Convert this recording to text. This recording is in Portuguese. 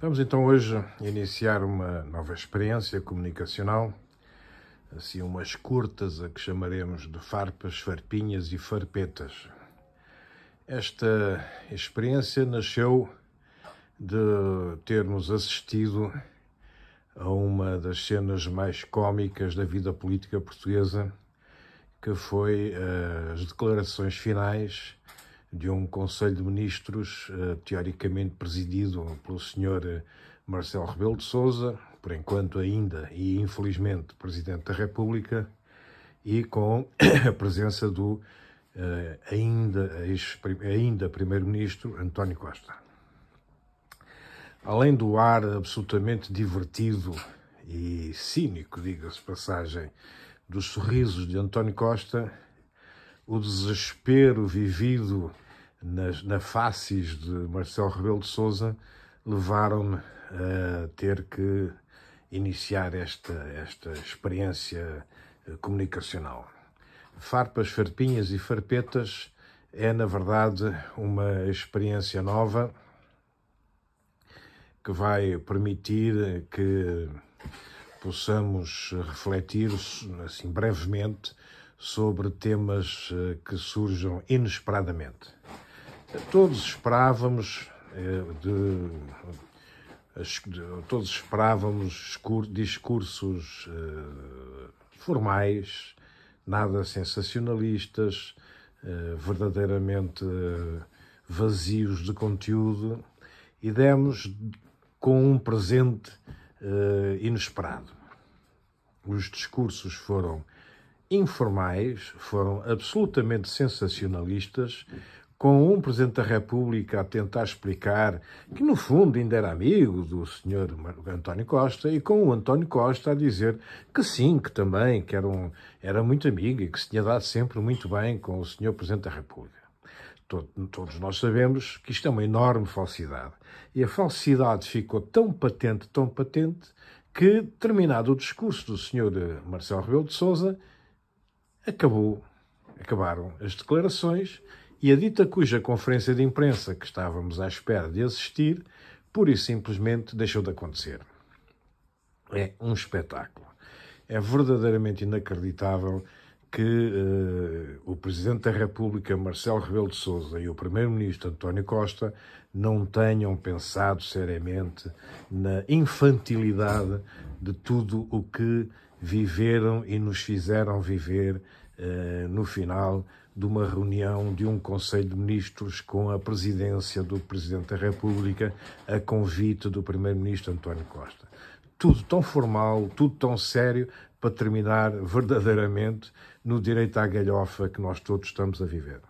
Vamos então hoje iniciar uma nova experiência comunicacional, assim umas curtas a que chamaremos de farpas, farpinhas e farpetas. Esta experiência nasceu de termos assistido a uma das cenas mais cômicas da vida política portuguesa, que foi eh, as declarações finais de um Conselho de Ministros eh, teoricamente presidido pelo senhor eh, Marcelo Rebelo de Sousa, por enquanto ainda e infelizmente Presidente da República, e com a presença do eh, ainda, ainda Primeiro-Ministro António Costa. Além do ar absolutamente divertido e cínico, diga-se passagem, dos sorrisos de António Costa, o desespero vivido nas, na faces de Marcelo Rebelo de Sousa levaram-me a ter que iniciar esta, esta experiência eh, comunicacional. Farpas, farpinhas e farpetas é, na verdade, uma experiência nova que vai permitir que possamos refletir, assim, brevemente, sobre temas eh, que surjam inesperadamente. Todos esperávamos eh, de, todos esperávamos discursos eh, formais, nada sensacionalistas, verdadeiramente vazios de conteúdo e demos com um presente inesperado. Os discursos foram informais, foram absolutamente sensacionalistas, com um Presidente da República a tentar explicar que, no fundo, ainda era amigo do Sr. António Costa e com o António Costa a dizer que sim, que também, que era, um, era muito amigo e que se tinha dado sempre muito bem com o Sr. Presidente da República. todos nós sabemos que isto é uma enorme falsidade. E a falsidade ficou tão patente, tão patente, que, terminado o discurso do Sr. Eh, Marcelo Rebelo de Sousa, acabou. Acabaram as declarações e a dita cuja conferência de imprensa que estávamos à espera de assistir, pura e simplesmente deixou de acontecer. É um espetáculo. É verdadeiramente inacreditável que eh, o Presidente da República, Marcelo Rebelo de Sousa, e o Primeiro-Ministro, António Costa, não tenham pensado seriamente na infantilidade de tudo o que viveram e nos fizeram viver eh, no final de uma reunião de um Conselho de Ministros com a presidência do Presidente da República, a convite do Primeiro-Ministro António Costa tudo tão formal, tudo tão sério, para terminar verdadeiramente no direito à galhofa que nós todos estamos a viver.